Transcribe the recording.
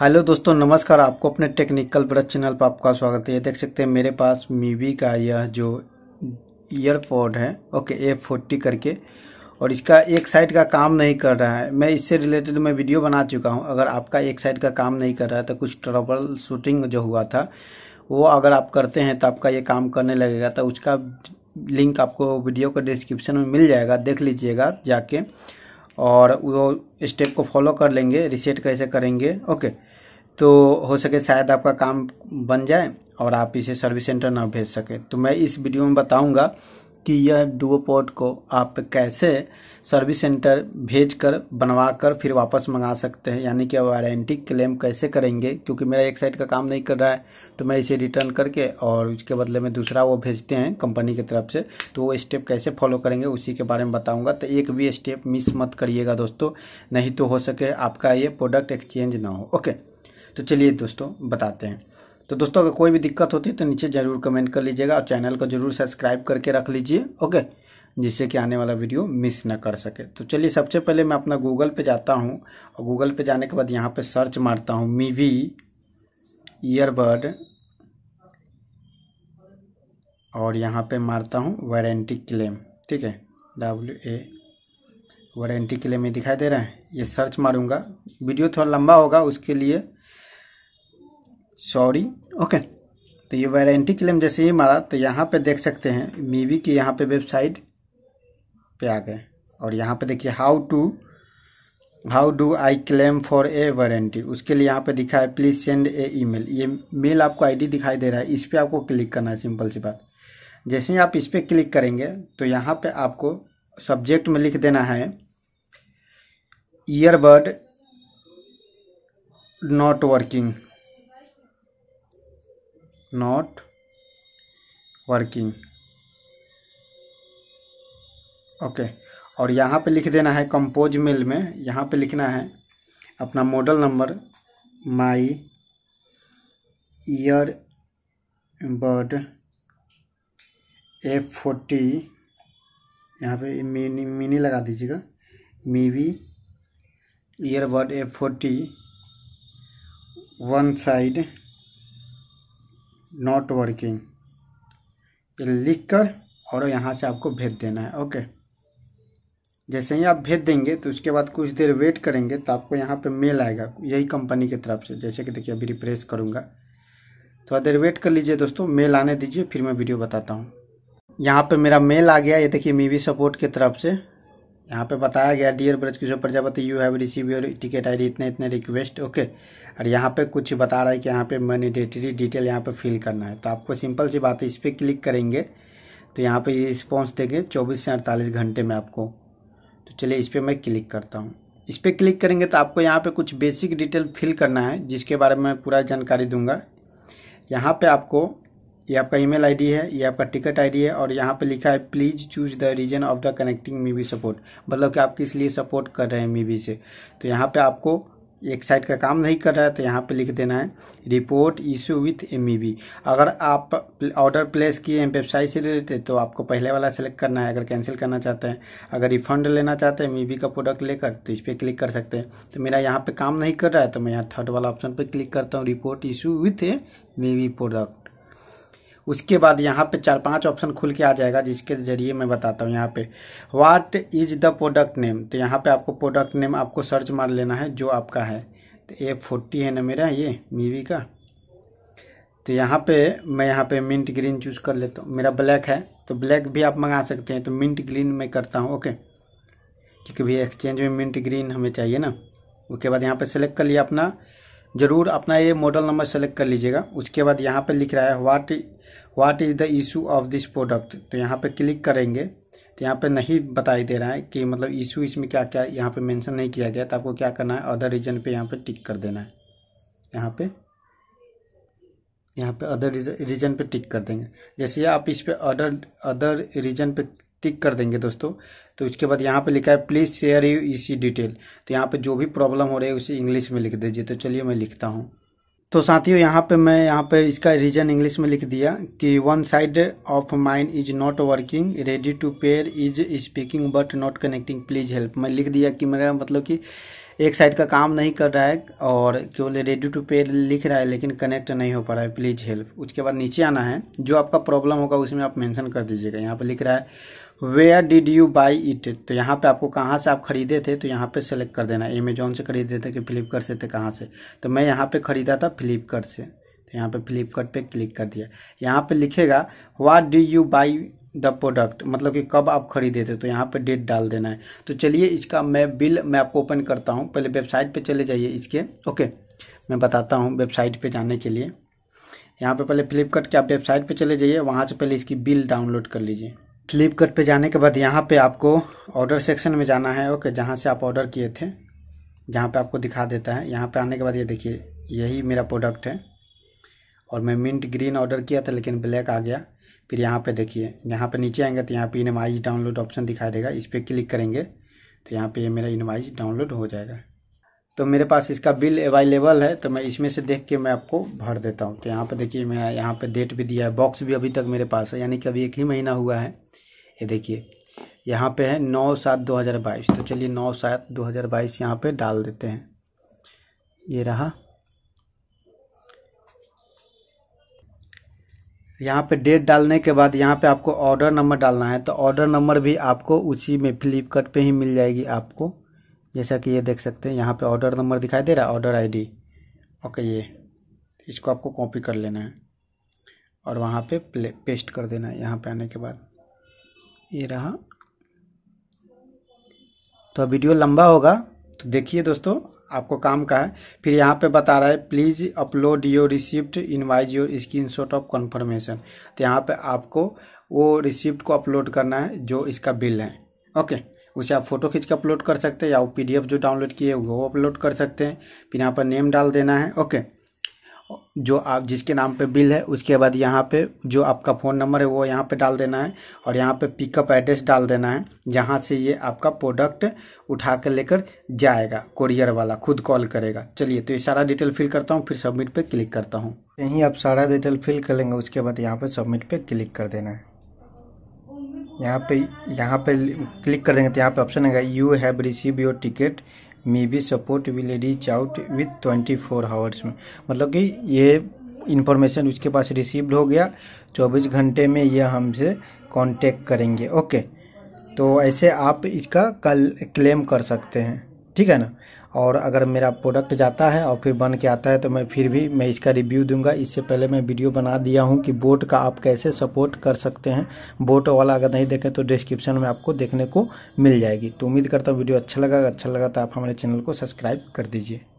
Hello दोस्तों नमस्कार आपको अपने टेक्निकल ब्रश चैनल पर आपका स्वागत है ये देख सकते हैं मेरे पास मीवी का यह जो ईयरपोड है ओके ए फोर्टी करके और इसका एक साइड का काम नहीं कर रहा है मैं इससे रिलेटेड मैं वीडियो बना चुका हूं अगर आपका एक साइड का काम नहीं कर रहा है तो कुछ ट्रबल शूटिंग जो हुआ था वो अगर आप करते हैं तो आपका ये काम करने लगेगा तो उसका लिंक आपको वीडियो का डिस्क्रिप्शन में मिल जाएगा देख लीजिएगा जाके और वो स्टेप को फॉलो कर लेंगे रिसेट कैसे करेंगे ओके तो हो सके शायद आपका काम बन जाए और आप इसे सर्विस सेंटर ना भेज सके तो मैं इस वीडियो में बताऊंगा कि यह डुओपोड को आप कैसे सर्विस सेंटर भेज कर बनवा कर फिर वापस मंगा सकते हैं यानी कि वारंटी क्लेम कैसे करेंगे क्योंकि मेरा एक साइड का काम नहीं कर रहा है तो मैं इसे रिटर्न करके और उसके बदले में दूसरा वो भेजते हैं कंपनी की तरफ से तो वो स्टेप कैसे फॉलो करेंगे उसी के बारे में बताऊँगा तो एक भी स्टेप मिस मत करिएगा दोस्तों नहीं तो हो सके आपका ये प्रोडक्ट एक्सचेंज ना हो ओके तो चलिए दोस्तों बताते हैं तो दोस्तों अगर कोई भी दिक्कत होती है तो नीचे ज़रूर कमेंट कर लीजिएगा और चैनल को ज़रूर सब्सक्राइब करके रख लीजिए ओके जिससे कि आने वाला वीडियो मिस ना कर सके तो चलिए सबसे पहले मैं अपना गूगल पे जाता हूँ और गूगल पे जाने के बाद यहाँ पे सर्च मारता हूँ मीवी ईयरबड और यहाँ पे मारता हूँ वारंटी क्लेम ठीक है डब्ल्यू ए वारंटी क्लेम ये दिखाई दे रहा है ये सर्च मारूँगा वीडियो थोड़ा लंबा होगा उसके लिए सॉरी ओके तो ये वारंटी क्लेम जैसे ही मारा तो यहाँ पे देख सकते हैं मीवी की यहाँ पे वेबसाइट पे आ गए और यहाँ पे देखिए how to how do I claim for a warranty उसके लिए यहाँ पे दिखा है प्लीज सेंड ए ईमेल ये मेल आपको आईडी दिखाई दे रहा है इस पर आपको क्लिक करना है सिंपल सी बात जैसे ही आप इस पर क्लिक करेंगे तो यहाँ पे आपको सब्जेक्ट में लिख देना है earbud not working not working okay okay. और यहाँ पे लिख देना है कंपोज मेल में यहाँ पे लिखना है अपना model number my ear bird F forty यहाँ पे मिनी मिनी लगा दीजिएगा Mivi bird F forty one side not working ये लिख कर और यहाँ से आपको भेज देना है ओके जैसे ही आप भेज देंगे तो उसके बाद कुछ देर वेट करेंगे तो आपको यहाँ पे मेल आएगा यही कंपनी की तरफ से जैसे कि देखिए अभी रिप्रेस करूँगा थोड़ा तो देर वेट कर लीजिए दोस्तों मेल आने दीजिए फिर मैं वीडियो बताता हूँ यहाँ पे मेरा मेल आ गया ये देखिए मीवी सपोर्ट की तरफ से यहाँ पे बताया गया dear Braj Kishore Prajapati you have receive your ticket ID इतने इतने रिक्वेस्ट ओके और यहाँ पे कुछ बता रहा है कि यहाँ पे डेटरी डिटेल यहाँ पे फिल करना है तो आपको सिंपल सी बात है इस पर क्लिक करेंगे तो यहाँ पे रिस्पॉन्स देंगे चौबीस से अड़तालीस घंटे में आपको तो चलिए इस पर मैं क्लिक करता हूँ इस पर क्लिक करेंगे तो आपको यहाँ पर कुछ बेसिक डिटेल फिल करना है जिसके बारे में पूरा जानकारी दूंगा यहाँ पर आपको ये आपका ईमेल आईडी है ये आपका टिकट आईडी है और यहाँ पे लिखा है please choose the reason of the connecting Mivi support मतलब कि आप किस लिए सपोर्ट कर रहे हैं मीवी से तो यहाँ पे आपको एक साइड का काम नहीं कर रहा है तो यहाँ पे लिख देना है रिपोर्ट इशू विथ एम अगर आप ऑर्डर प्लेस किए हैं वेबसाइट से रिलेटेड तो आपको पहले वाला सेलेक्ट करना है अगर कैंसिल करना चाहते हैं अगर रिफंड लेना चाहते हैं एम का प्रोडक्ट लेकर तो इस पर क्लिक कर सकते हैं तो मेरा यहाँ पे काम नहीं कर रहा है तो मैं यहाँ थर्ड वाला ऑप्शन पर क्लिक करता हूँ report issue with a product उसके बाद यहाँ पे चार पांच ऑप्शन खुल के आ जाएगा जिसके जरिए मैं बताता हूँ यहाँ पे what is the product name तो यहाँ पे आपको प्रोडक्ट नेम आपको सर्च मार लेना है जो आपका है तो ए फोर्टी है ना मेरा ये मीवी का तो यहाँ पे मैं यहाँ पे मिंट ग्रीन चूज़ कर लेता हूँ मेरा ब्लैक है तो ब्लैक भी आप मंगा सकते हैं तो मिंट ग्रीन में करता हूँ ओके क्योंकि भैया एक्सचेंज में मिंट ग्रीन हमें चाहिए ना उसके बाद यहाँ पे सेलेक्ट कर लिया अपना ज़रूर अपना ये मॉडल नंबर सेलेक्ट कर लीजिएगा उसके बाद यहाँ पर लिख रहा है what what is the issue of this product तो यहाँ पर क्लिक करेंगे तो यहाँ पे नहीं बताई दे रहा है कि मतलब इशू इसमें क्या क्या यहाँ पे मेंशन नहीं किया गया तो आपको क्या करना है अदर रीजन पे यहाँ पे टिक कर देना है यहाँ पे यहाँ पे अदर रीजन पे टिक कर देंगे जैसे आप इस पर अदर अदर रीजन पे टिक कर देंगे दोस्तों तो उसके बाद यहाँ पे लिखा है प्लीज़ शेयर यू इसी डिटेल तो यहाँ पे जो भी प्रॉब्लम हो रही है उसे इंग्लिश में लिख दीजिए तो चलिए मैं लिखता हूँ तो साथियों यहाँ पे मैं यहाँ पे इसका रीजन इंग्लिश में लिख दिया कि one side of mind is not working ready to pair is speaking but not connecting please help मैं लिख दिया कि मेरा मतलब कि एक साइड का काम नहीं कर रहा है और केवल रेडी टू पे लिख रहा है लेकिन कनेक्ट नहीं हो पा रहा है प्लीज़ हेल्प उसके बाद नीचे आना है जो आपका प्रॉब्लम होगा उसमें आप मेंशन कर दीजिएगा यहाँ पर लिख रहा है where did you buy it तो यहाँ पे आपको कहाँ से आप खरीदे थे तो यहाँ पे सेलेक्ट कर देना अमेजोन से खरीदे थे कि फ्लिपकार्ट से थे तो कहाँ से तो मैं यहाँ पे खरीदा था फ्लिपकार्ट से तो यहाँ पे फ्लिपकार्ट क्लिक कर दिया यहाँ पे लिखेगा what do you buy the product मतलब कि कब आप खरीदे थे तो यहाँ पे डेट डाल देना है तो चलिए इसका मैं बिल मैं आपको ओपन करता हूँ पहले वेबसाइट पे चले जाइए इसके ओके मैं बताता हूँ वेबसाइट पे जाने के लिए यहाँ पे पहले फ्लिपकार्ट के आप वेबसाइट पे चले जाइए वहाँ से पहले इसकी बिल डाउनलोड कर लीजिए फ्लिपकार्ट पे जाने के बाद यहाँ पर आपको ऑर्डर सेक्शन में जाना है ओके जहाँ से आप ऑर्डर किए थे जहाँ पर आपको दिखा देता है यहाँ पर आने के बाद ये देखिए यही मेरा प्रोडक्ट है और मैं मिंट ग्रीन ऑर्डर किया था लेकिन ब्लैक आ गया फिर यहाँ पे देखिए यहाँ पे नीचे आएंगे तो यहाँ पे इनवाइज डाउनलोड ऑप्शन दिखाई देगा इस पर क्लिक करेंगे तो यहाँ पे मेरा इनवाइज डाउनलोड हो जाएगा तो मेरे पास इसका बिल अवेलेबल है तो मैं इसमें से देख के मैं आपको भर देता हूँ तो यहाँ पे देखिए मेरा यहाँ पे डेट भी दिया है बॉक्स भी अभी तक मेरे पास है यानी कि अभी एक ही महीना हुआ है ये देखिए यहाँ पे है नौ सात दो हज़ार बाईस तो चलिए नौ सात दो हज़ार बाईस यहाँ पर डाल देते हैं ये रहा यहाँ पे डेट डालने के बाद यहाँ पे आपको ऑर्डर नंबर डालना है तो ऑर्डर नंबर भी आपको उसी में फ्लिपकार्ट पे ही मिल जाएगी आपको जैसा कि ये देख सकते हैं यहाँ पे ऑर्डर नंबर दिखाई दे रहा है ऑर्डर आईडी ओके ये इसको आपको कॉपी कर लेना है और वहाँ पे प्ले पेस्ट कर देना है यहाँ पे आने के बाद ये रहा तो वीडियो लंबा होगा तो देखिए दोस्तों आपको काम का है फिर यहाँ पे बता रहा है please upload your receipt invoice your screen shot of confirmation तो यहाँ पे आपको वो रिसिप्ट को अपलोड करना है जो इसका बिल है ओके उसे आप फोटो खींच के अपलोड कर सकते हैं या वो पीडीएफ जो डाउनलोड किए वो अपलोड कर सकते हैं फिर यहाँ पर नेम डाल देना है ओके जो आप जिसके नाम पे बिल है उसके बाद यहाँ पे जो आपका फ़ोन नंबर है वो यहाँ पे डाल देना है और यहाँ पे पिकअप एड्रेस डाल देना है जहाँ से ये आपका प्रोडक्ट उठा कर लेकर जाएगा कोरियर वाला खुद कॉल करेगा चलिए तो ये सारा डिटेल फिल करता हूँ फिर सबमिट पे क्लिक करता हूँ यहीं आप सारा डिटेल फिल कर लेंगे उसके बाद यहाँ पर सबमिट पर क्लिक कर देना है यहाँ पे यहाँ पर क्लिक कर देंगे तो यहाँ पे ऑप्शन आएगा you have receive your ticket may be support will reach out with twenty four hours में मतलब कि ये इन्फॉर्मेशन उसके पास रिसीव्ड हो गया चौबीस घंटे में ये हमसे कॉन्टेक्ट करेंगे ओके तो ऐसे आप इसका कल क्लेम कर सकते हैं ठीक है ना और अगर मेरा प्रोडक्ट जाता है और फिर बन के आता है तो मैं फिर भी मैं इसका रिव्यू दूंगा इससे पहले मैं वीडियो बना दिया हूँ कि बोट का आप कैसे सपोर्ट कर सकते हैं बोट वाला अगर नहीं देखें तो डिस्क्रिप्शन में आपको देखने को मिल जाएगी तो उम्मीद करता हूँ वीडियो अच्छा लगा अच्छा लगा तो आप हमारे चैनल को सब्सक्राइब कर दीजिए